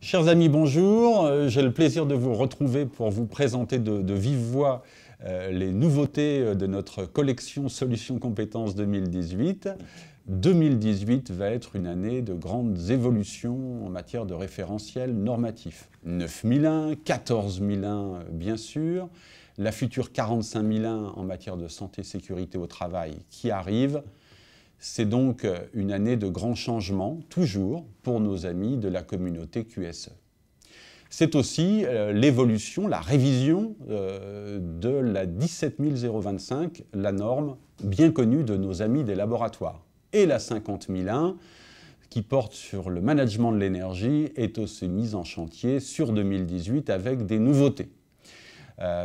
Chers amis, bonjour. Euh, j'ai le plaisir de vous retrouver pour vous présenter de, vive voix euh, les nouveautés euh, de notre collection Solutions Compétences 2018. 2018 va être une année de grandes évolutions en matière de référentiel normatif. 9001, 14001 bien sûr, la future 45001 en matière de santé sécurité au travail qui arrive. C'est donc euh, une année de grands changements, toujours, pour nos amis de la communauté QSE. C'est aussi euh, l'évolution, la révision euh, de la 17025, la norme bien connue de nos amis des laboratoires. Et la 50001, qui porte sur le management de l'énergie, est aussi mise en chantier sur 2018 avec des nouveautés.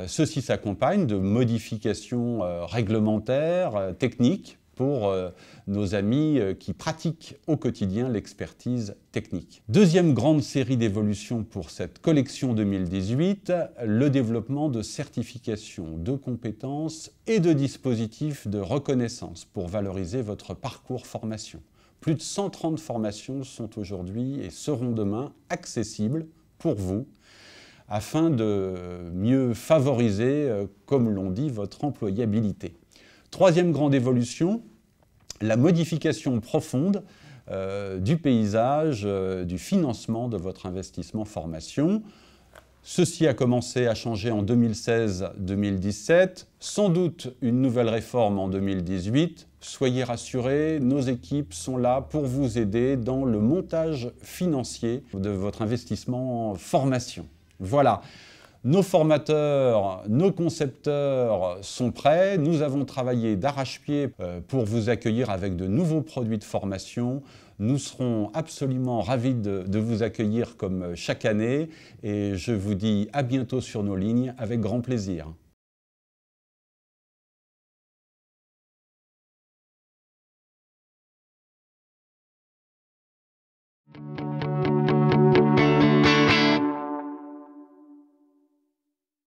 ceci s'accompagne de modifications réglementaires, techniques, pour euh, nos amis euh, qui pratiquent au quotidien l'expertise technique. Deuxième grande série d'évolutions pour cette collection 2018, le développement de certifications, de compétences et de dispositifs de reconnaissance pour valoriser votre parcours formation. Plus de 130 formations sont aujourd'hui et seront demain accessibles pour vous afin de mieux favoriser, euh, comme l'on dit, votre employabilité. Troisième grande évolution, la modification profonde euh, du paysage, euh, du financement de votre investissement formation. Ceci a commencé à changer en 2016-2017, sans doute une nouvelle réforme en 2018. Soyez rassurés, nos équipes sont là pour vous aider dans le montage financier de votre investissement formation. Voilà. Nos formateurs, nos concepteurs sont prêts. Nous avons travaillé d'arrache-pied euh, pour vous accueillir avec de nouveaux produits de formation. Nous serons absolument ravis de, vous accueillir comme euh, chaque année et je vous dis à bientôt sur nos lignes avec grand plaisir.